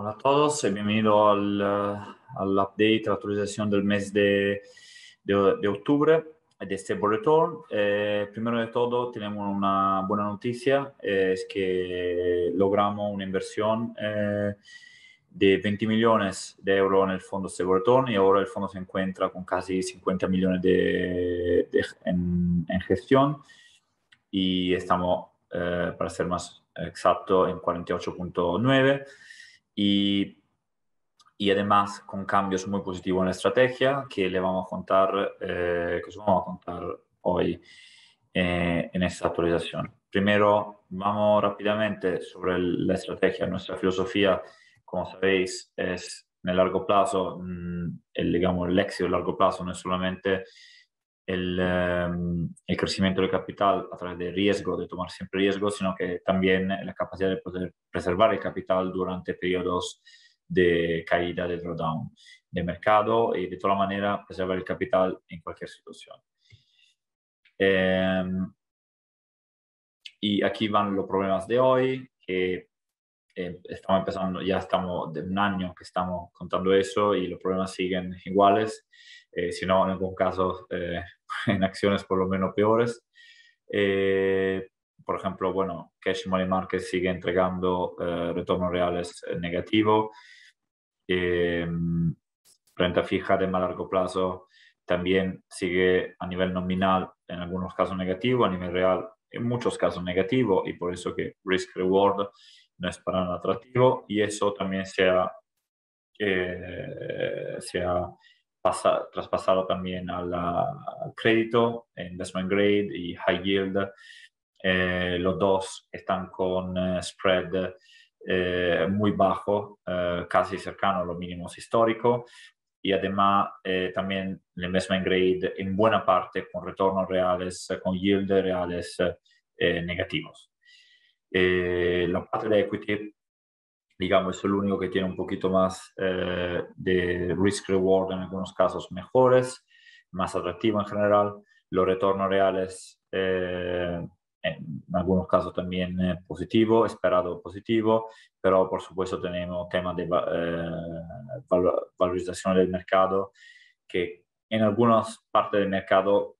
Hola a todos y e bienvenido al, eh, update, a la actualización del mes de, de, octubre de Stable Return. E, primero de todo, tenemos una buena noticia, eh, es que logramos una inversión eh, de 20 millones de euros en el fondo Stable Return y e ahora el fondo se encuentra con casi 50 millones de, de en, en, gestión y estamos, para ser más exacto, en 48.9 y, además con cambios muy positivos en la estrategia que le vamos a contar, eh, que os vamos a contar hoy eh, en esta actualización. Primero, vamos rápidamente sobre la estrategia. Nuestra filosofía, como sabéis, es en el largo plazo, mm, el, digamos, el éxito a largo plazo no es solamente Em, el, crecimiento del capital a través del riesgo, de tomar siempre riesgo, sino que también la capacidad de poder preservar el capital durante periodos de caída, de drawdown de mercado y de toda manera preservar el capital en cualquier situación. Em, y aquí van los problemas de hoy, que em, estamos empezando, ya estamos de un año que estamos contando eso y los problemas siguen iguales eh, si no en algún caso eh, en acciones por lo menos peores. Eh, por ejemplo, bueno, Cash Money Market sigue entregando eh, retornos reales negativos. renta fija de más largo plazo también sigue a nivel nominal, en algunos casos negativo, a nivel real en muchos casos negativo y por eso que risk reward no es para nada atractivo y eso también sea se traspasado también al, crédito investment grade y high yield. Eh, los dos están con eh, spread eh, muy bajo, casi cercano a los mínimos históricos. Y además también el investment grade en buena parte con retornos reales, con yield reales negativos. la parte de equity digamos, es el único que tiene un poquito más eh, de risk-reward en algunos casos mejores, más atractivo en general. Los retornos reales, eh, en algunos casos también eh, positivo, esperado positivo, pero por supuesto tenemos temas de valorización del mercado que en algunas partes del mercado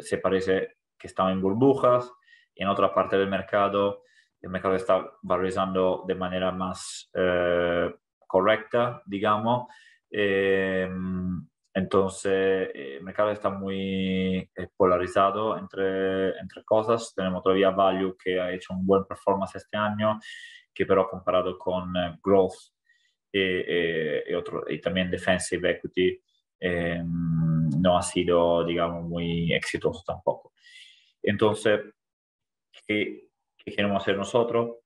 se parece que están en burbujas, en otras partes del mercado el mercado está valorizando de manera más eh, correcta, digamos. Eh, entonces, eh, el mercado está muy polarizado entre, entre cosas. Tenemos todavía Value, que ha hecho un buen performance este año, que pero comparado con Growth y, y, otro, y también Defensive Equity, no ha sido, digamos, muy exitoso tampoco. Entonces, que queremos hacer nosotros.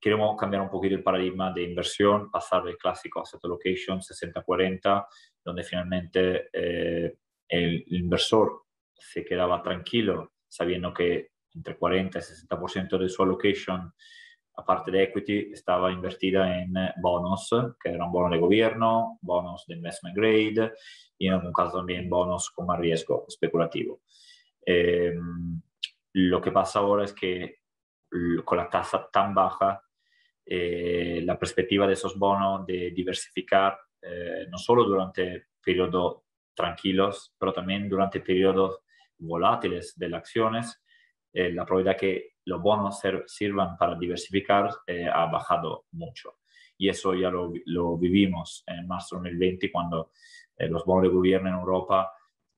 Queremos cambiar un poquito el paradigma de inversión, pasar del clásico asset allocation 60-40, donde finalmente eh, el inversor se quedaba tranquilo sabiendo que entre 40 y 60% de su allocation, aparte de equity, estaba invertida en eh, bonos, que eran bonos de gobierno, bonos de investment grade y en algún caso también bonos con más riesgo especulativo. Em, lo que pasa ahora es que con la tasa tan baja, eh, la perspectiva de esos bonos de diversificar eh, no solo durante periodos tranquilos, pero también durante periodos volátiles de las acciones, eh, la probabilidad que los bonos sirvan para diversificar ha bajado mucho. Y eso ya lo, lo vivimos en marzo de 2020 cuando los bonos de gobierno en Europa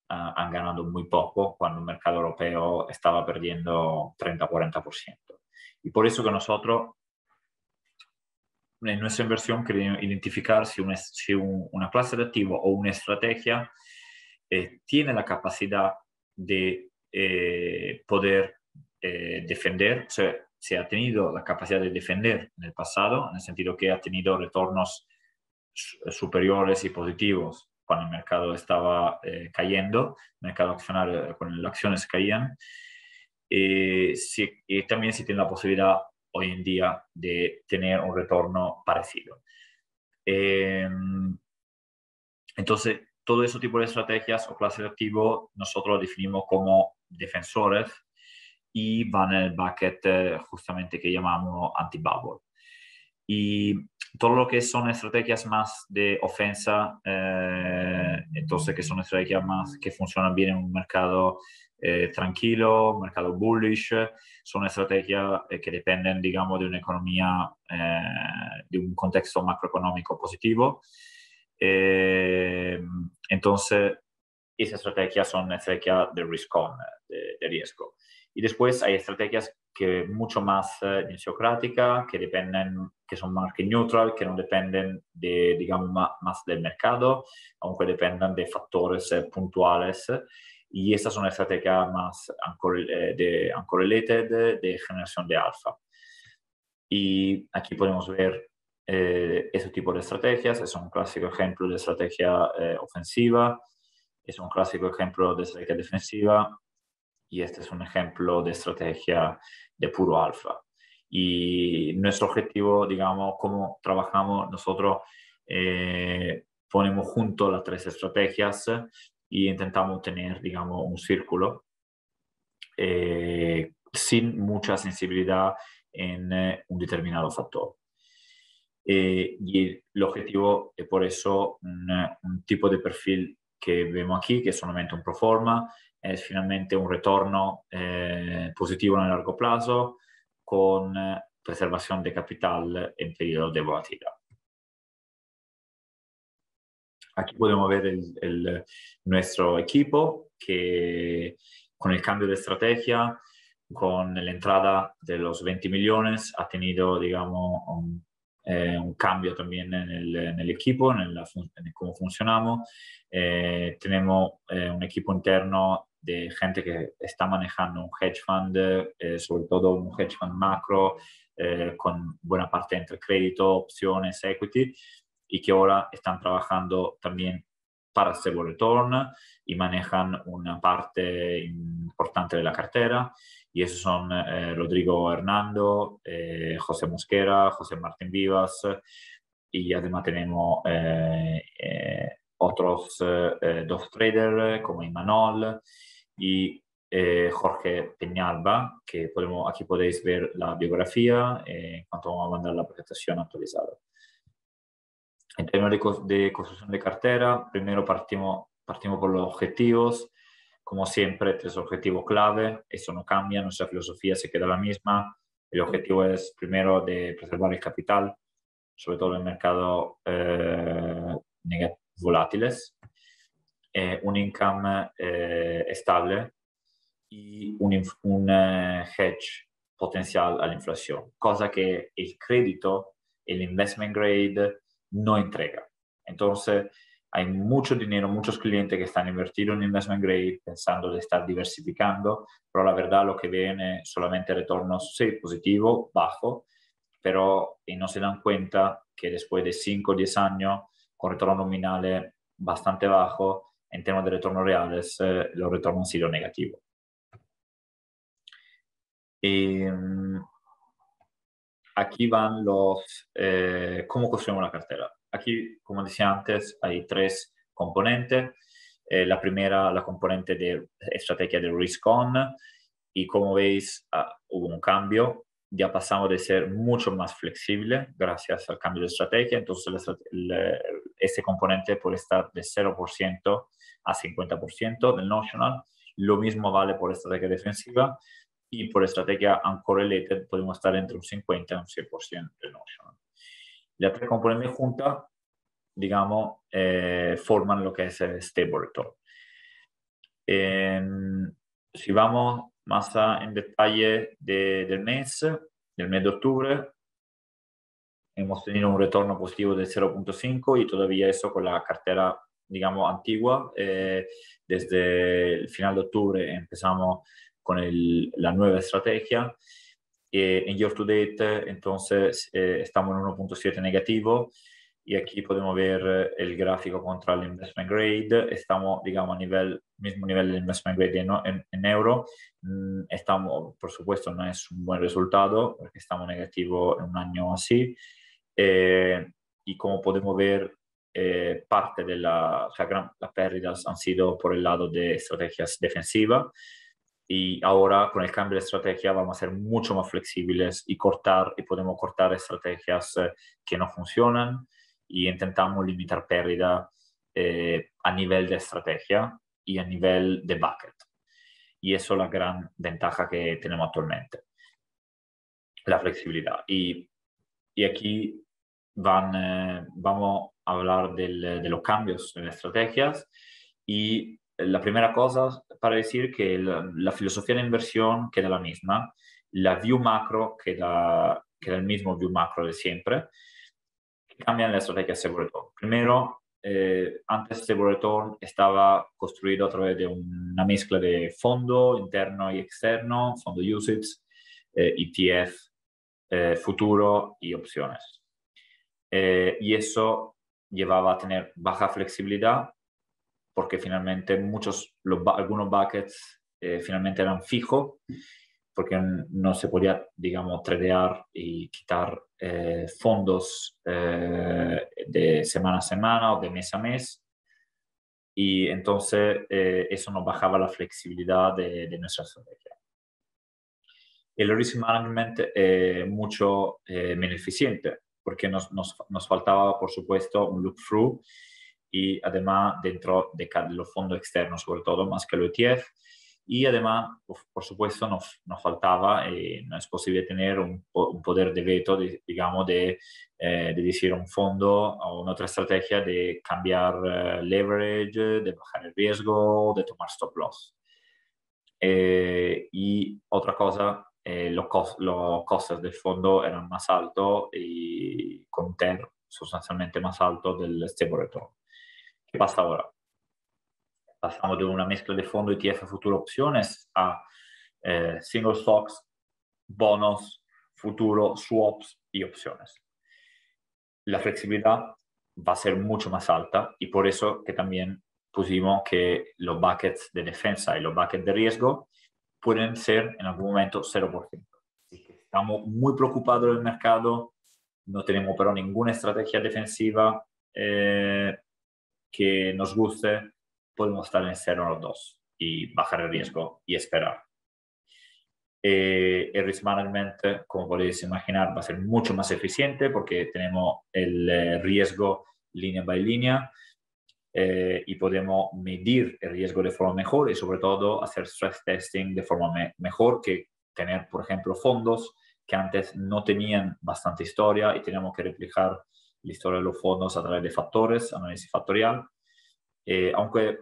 ah, han ganado muy poco, cuando el mercado europeo estaba perdiendo 30-40%. Y por eso que nosotros eh, en nuestra inversión queremos identificar si una, clase de activo o una estrategia eh, tiene la capacidad de eh, poder defender, o sea, si ha tenido la capacidad de defender en el pasado, en el sentido que ha tenido retornos superiores y positivos cuando el mercado estaba cayendo, el mercado accionario, cuando las acciones caían, eh, y si, también si tiene la posibilidad hoy en día de tener un retorno parecido. Em, entonces, todo ese tipo de estrategias o clases de activo nosotros lo definimos como defensores y van en el bucket eh, justamente que llamamos anti-bubble. Y todo lo que son estrategias más de ofensa, eh, entonces que son estrategias más que funcionan bien en un mercado tranquilo, eh, tranquilo, mercado bullish, son estrategias eh, que dependen, digamos, de una economía, de un contexto macroeconómico positivo. entonces, esas estrategias son estrategias de risk de riesgo. Y después hay estrategias que mucho más eh, que dependen, que son market neutral, que no dependen de, digamos, más del mercado, aunque dependan de factores eh, puntuales. Y estas son estrategias más eh, de uncorrelated, de generación de alfa. Y aquí podemos ver eh, ese tipo de estrategias. Es un clásico ejemplo de estrategia eh, ofensiva, es un clásico ejemplo de estrategia defensiva y este es un ejemplo de estrategia de puro alfa. Y nuestro objetivo, digamos, cómo trabajamos nosotros, eh, ponemos junto las tres estrategias y intentamos tener, digamos, un círculo eh, sin mucha sensibilidad en eh, un determinado factor. y el objetivo es por eso un, un tipo de perfil que vemos aquí, que es solamente un proforma, es finalmente un retorno eh, positivo positivo el largo plazo con eh, preservación de capital en periodo de volatilidad. Aquí podemos ver nuestro equipo que con el cambio de estrategia, con la entrada de los 20 millones, ha tenido, digamos, un, eh, cambio también en el, equipo, en, cómo funcionamos. tenemos un equipo interno de gente que está manejando un hedge fund, eh, sobre todo un hedge fund macro, eh, con buena parte entre crédito, opciones, equity, y que ahora están trabajando también para Stable Return y manejan una parte importante de la cartera. Y esos son eh, Rodrigo Hernando, José Mosquera, José Martín Vivas, y además tenemos otros eh, eh, dos traders eh, como Imanol y Jorge Peñalba, que podemos, aquí podéis ver la biografía en cuanto vamos a mandar la presentación actualizada. En términos de, construcción de cartera, primero partimos, partimos por los objetivos. Como siempre, tres objetivos clave, eso no cambia, nuestra filosofía se queda la misma. El objetivo es primero de preservar el capital, sobre todo en el mercado negativo volátiles, un income estable eh, y e un, eh, hedge potencial a la inflación, cosa que el crédito, el investment grade no entrega. Entonces, hay mucho dinero, muchos clientes que están invertidos en investment grade pensando de estar diversificando, pero la verdad lo que viene solamente retorno sí, positivo, bajo, pero no se dan cuenta que después de 5 o 10 años con retorno nominal bastante bajo, en términos de retorno reales eh, los retornos han sido negativos. Em, aquí van los, eh, cómo construimos la cartera. Aquí, como decía antes, hay tres componentes. Eh, la primera, la componente de estrategia de risk-on. Y como veis, ah, hubo un cambio. Ya pasamos de ser mucho más flexible gracias al cambio de estrategia. Entonces, el ese componente puede estar de 0% a 50% del notional. Lo mismo vale por estrategia defensiva y por estrategia uncorrelated podemos estar entre un 50 y un 100% del notional. Las tres componentes juntas, digamos, eh, forman lo que es el stable return. si vamos más en detalle del mes, del mes de octubre, hemos tenido un retorno positivo de 0.5 y todavía eso con la cartera, digamos, antigua. Eh, desde el final de octubre empezamos con la nueva estrategia. Eh, en year to date, entonces, eh, estamos en 1.7 negativo y aquí podemos ver el gráfico contra el investment grade. Estamos, digamos, a nivel, mismo nivel del investment grade en, en, euro. Mm, estamos, por supuesto, no es un buen resultado porque estamos negativo en un año así. Eh, y como podemos ver, eh, parte de la, las pérdidas han sido por el lado de estrategias defensivas y ahora con el cambio de estrategia vamos a ser mucho más flexibles y cortar y podemos cortar estrategias eh, que no funcionan y intentamos limitar pérdida a nivel de estrategia y a nivel de bucket. Y eso es la gran ventaja que tenemos actualmente, la flexibilidad. Y, y aquí van, eh, vamos a hablar de los cambios en estrategias y la primera cosa para decir que la, filosofía de inversión queda la misma, la view macro queda, el mismo view macro de siempre, cambian la estrategia de Primero, eh, antes de Return estaba construido a través de una mezcla de fondo interno y externo, fondo usage, ETF, eh, e futuro y opciones. Eh, y eso llevaba a tener baja flexibilidad porque finalmente muchos, algunos buckets eh, finalmente eran fijos porque no se podía, digamos, tradear y quitar eh, fondos de semana a semana o de mes a mes. Y entonces eso nos bajaba la flexibilidad de, de nuestra estrategia. El risk management es mucho menos eficiente porque nos, nos, nos faltaba, por supuesto, un look-through y además dentro de los fondos externos, sobre todo, más que el ETF. Y además, por supuesto, nos, nos faltaba, eh, no es posible tener un, poder de veto, digamos, de, eh, de, decir un fondo o una otra estrategia de cambiar eh, leverage, de bajar el riesgo, de tomar stop loss. Eh, y otra cosa eh, los, costes del fondo eran más altos y con TER sustancialmente más alto del stable return. ¿Qué pasa ahora? Pasamos de una mezcla de fondo ETF futuro opciones a eh, single stocks, bonos, futuro, swaps y opciones. La flexibilidad va a ser mucho más alta y por eso que también pusimos que los buckets de defensa y los buckets de riesgo pueden ser en algún momento 0%. estamos muy preocupados del mercado, no tenemos pero ninguna estrategia defensiva eh, que nos guste, podemos estar en 0 los dos y bajar el riesgo y esperar. Eh, el risk management, como podéis imaginar, va a ser mucho más eficiente porque tenemos el eh, riesgo línea by línea eh, y podemos medir el riesgo de forma mejor y sobre todo hacer stress testing de forma mejor que tener, por ejemplo, fondos que antes no tenían bastante historia y teníamos que replicar la historia de los fondos a través de factores, análisis factorial. Eh, aunque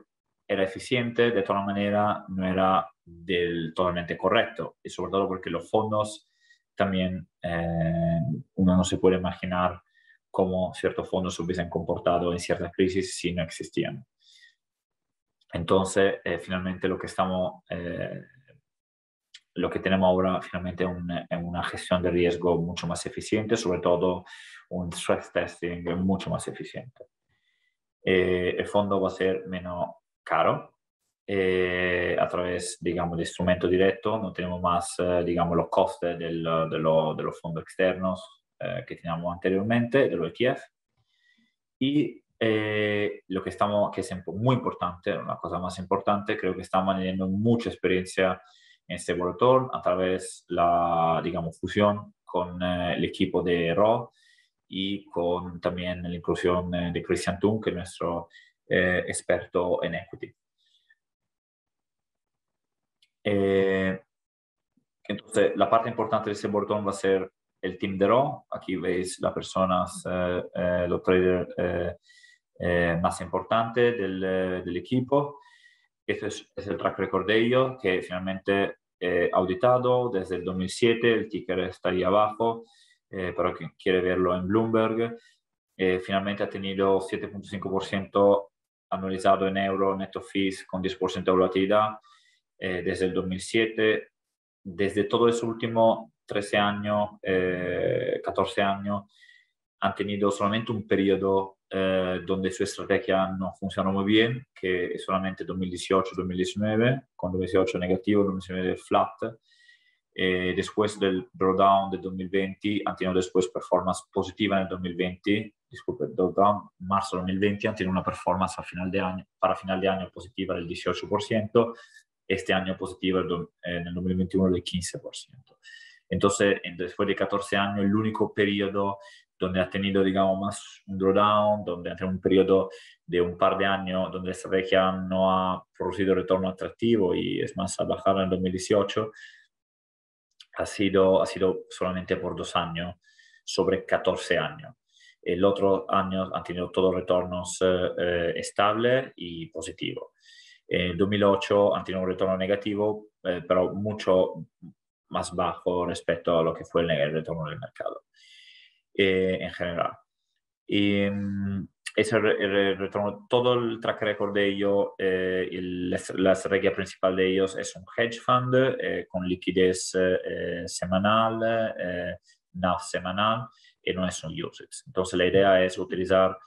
era eficiente, de todas maneras no era del totalmente correcto y sobre todo porque los fondos también eh, uno no se puede imaginar cómo ciertos fondos se hubiesen comportado en ciertas crisis si no existían. Entonces, eh, finalmente lo que estamos, eh, lo que tenemos ahora finalmente es una gestión de riesgo mucho más eficiente, sobre todo un stress testing mucho más eficiente. Eh, el fondo va a ser menos caro a través, digamos, de instrumento directo, no tenemos más, digamos, los costes de los fondos externos, eh, que teníamos anteriormente, de de Kiev Y eh, lo que estamos, que es muy importante, una cosa más importante, creo que estamos teniendo mucha experiencia en este volotón a través la, digamos, fusión con eh, el equipo de RO y con también la inclusión de Christian Tung, que es nuestro experto en equity. Entonces, la parte importante de este botón va a ser el Team de Raw, Aquí veis las personas, eh, eh, los traders eh, más importantes del, equipo. Este es, el track record de ellos, que finalmente auditado desde el 2007. El ticker está ahí abajo, para quien quiere verlo en Bloomberg. finalmente ha tenido 7.5% anualizado en euro, neto fees con 10% de volatilidad desde el 2007. Desde todo ese último 13 anni, eh, 14 anni, han tenuto solamente un periodo eh, donde su estrategia no funcionó muy bene, che è solamente 2018-2019, con 2018 negativo, 2019 flat. e después del drawdown del 2020 han tenuto después performance positiva nel 2020, disculpe, drawdown marzo 2020 han tenuto una performance a final de año, para final de año positiva del 18%, este año positiva eh, nel 2021 del 15%. Entonces, después de 14 años, el único periodo donde ha tenido, digamos, más un drawdown, donde ha tenido un periodo de un par de años donde la estrategia no ha producido retorno atractivo y es más, a bajado en 2018, ha sido, ha sido solamente por dos años, sobre 14 años. El otro año han tenido todos retornos eh, eh, estables y positivos. En 2008 han tenido un retorno negativo, eh, pero mucho más bajo respecto a lo que fue el retorno del mercado eh, en general. Y mm, ese retorno, todo el track record de ellos, eh, la estrategia principal de ellos es un hedge fund eh, con liquidez semanal, NAV semanal, y no es un usage. Entonces la idea es utilizar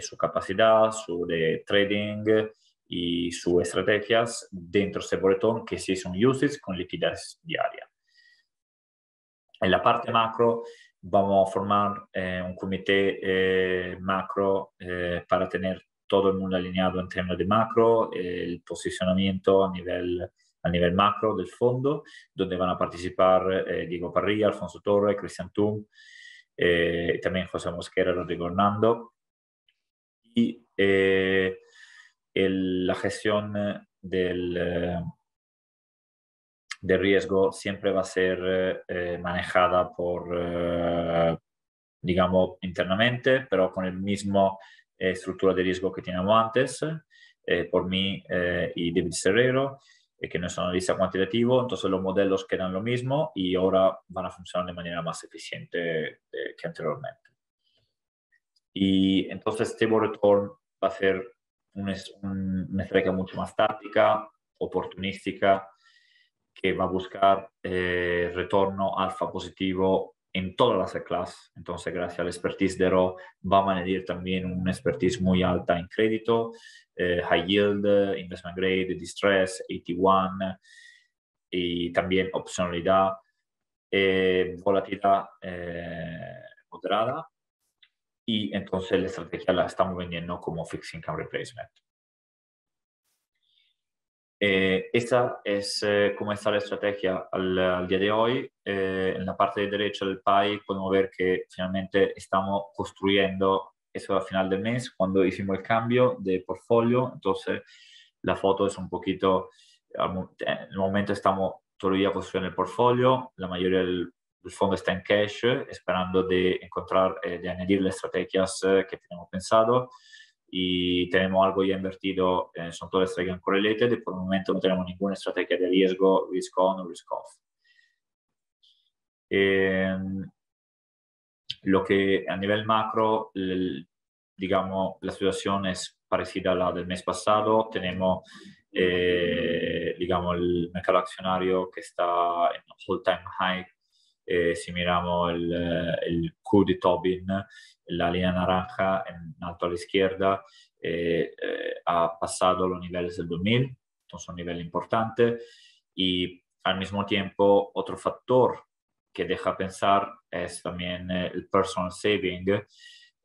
su capacidad, su de trading, y sus estrategias dentro de este que sí son uses con liquidez diaria. En la parte macro vamos a formar eh, un comité eh, macro eh, para tener todo el mundo alineado en términos de macro, el posicionamiento a nivel, a nivel macro del fondo, donde van a participar Diego Parrilla, Alfonso Torre, Cristian Tum, también José Mosquera, Rodrigo Hernando. Y la gestión eh, del, eh, riesgo siempre va a ser eh, manejada por, digamos, internamente, pero con el mismo estructura de riesgo que teníamos antes, por mí y David Serrero, que no es analista cuantitativo, entonces los modelos quedan lo mismo y ahora van a funcionar de manera más eficiente que anteriormente. Y entonces este Return va a ser una, una estrategia mucho más táctica, oportunística, que va a buscar eh, retorno alfa positivo en todas las clases. Entonces, gracias al expertise de Ro, va a añadir también una expertise muy alta en crédito, eh, high yield, investment grade, distress, 81, y también opcionalidad, eh, volatilidad moderada y entonces la estrategia la estamos vendiendo como fixing Income Replacement. Eh, esta es eh, cómo está la estrategia al, día de hoy. Eh, en la parte de derecha del PI podemos ver que finalmente estamos construyendo eso a final del mes, cuando hicimos el cambio de portfolio. Entonces, la foto es un poquito, en el momento estamos todavía construyendo el portfolio, la mayoría del el fondo está en cash, esperando de encontrar, e de añadir las estrategias que eh, tenemos pensado y tenemos algo ya invertido, eh, son todas estrategias correlated y por el momento no tenemos ninguna estrategia de riesgo, risk on o risk off. Ehm, lo que a nivel macro, digamos, la situación es parecida a la del mes pasado. Tenemos, eh, digamos, el mercado accionario que está en un full time high eh, si miramos el, el, Q de Tobin, la línea naranja en alto a la izquierda eh, eh, ha pasado los niveles del 2000, entonces un nivel importante. Y al mismo tiempo, otro factor que deja pensar es también el personal saving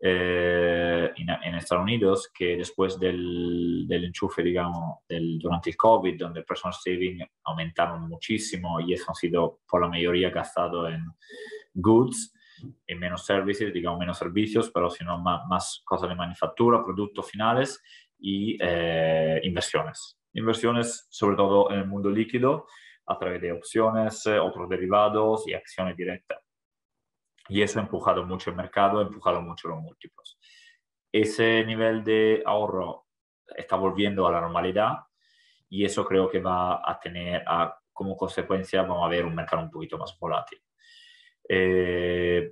eh, en Estados Unidos que después del, enchufe, digamos, del, durante el COVID, donde el personal saving aumentaron muchísimo y eso ha sido por la mayoría gastado en goods en menos services, digamos menos servicios, pero sino más, más cosas de manufactura, productos finales y eh, inversiones. Inversiones sobre todo en el mundo líquido a través de opciones, eh, otros derivados y acciones directas. Y eso ha empujado mucho el mercado, ha empujado mucho los múltiplos. Ese nivel de ahorro está volviendo a la normalidad y eso creo que va a tener a, como consecuencia, vamos a ver un mercado un poquito más volátil. Eh,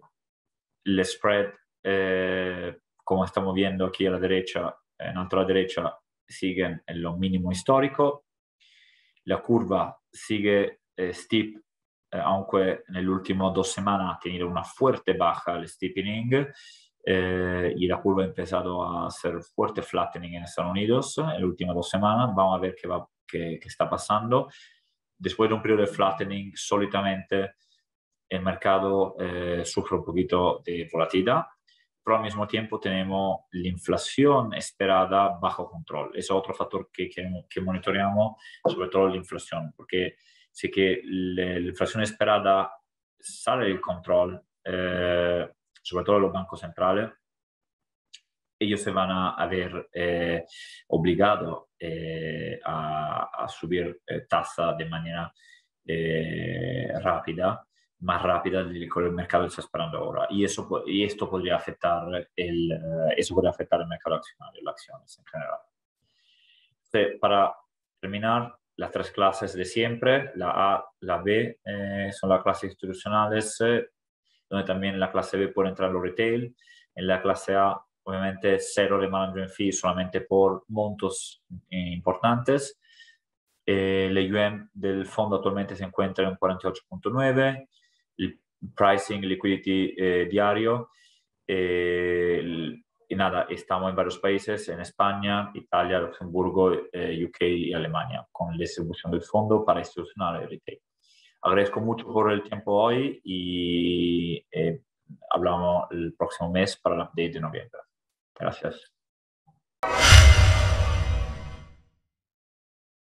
el spread, eh, como estamos viendo aquí a la derecha, en alto a la derecha, siguen en lo mínimo histórico. La curva sigue eh, steep eh, aunque en el último dos semanas ha tenido una fuerte baja el steepening y eh, la curva ha empezado a hacer fuerte flattening en Estados Unidos en las últimas dos semanas. Vamos a ver qué, va, qué, está pasando. Después de un periodo de flattening, solitamente el mercado eh, sufre un poquito de volatilidad, pero al mismo tiempo tenemos la inflación esperada bajo control. Es otro factor que, que monitoreamos, sobre todo la inflación, porque que la inflación esperada sale del control, eh, sobre todo los bancos centrales. ellos se van a, ver eh, obligados eh, a, a, subir tasa de manera rápida, más rápida de lo que el mercado está esperando ahora. Y, e eso, y e esto podría afectar el, eso podría afectar el mercado accionario, las acciones en general. para terminar, las tres clases de siempre, la A, la B eh, son las clases institucionales, eh, donde también en la clase B puede entrar lo retail, en la clase A obviamente cero de management fee solamente por montos eh, importantes, el U.M del fondo actualmente se encuentra en 48.9, el pricing liquidity diario, el y nada, estamos en varios países, en España, Italia, Luxemburgo, eh, UK y Alemania, con la distribución del fondo para institucional retail. Agradezco mucho por el tiempo hoy y eh, hablamos el próximo mes para el update de noviembre. Gracias.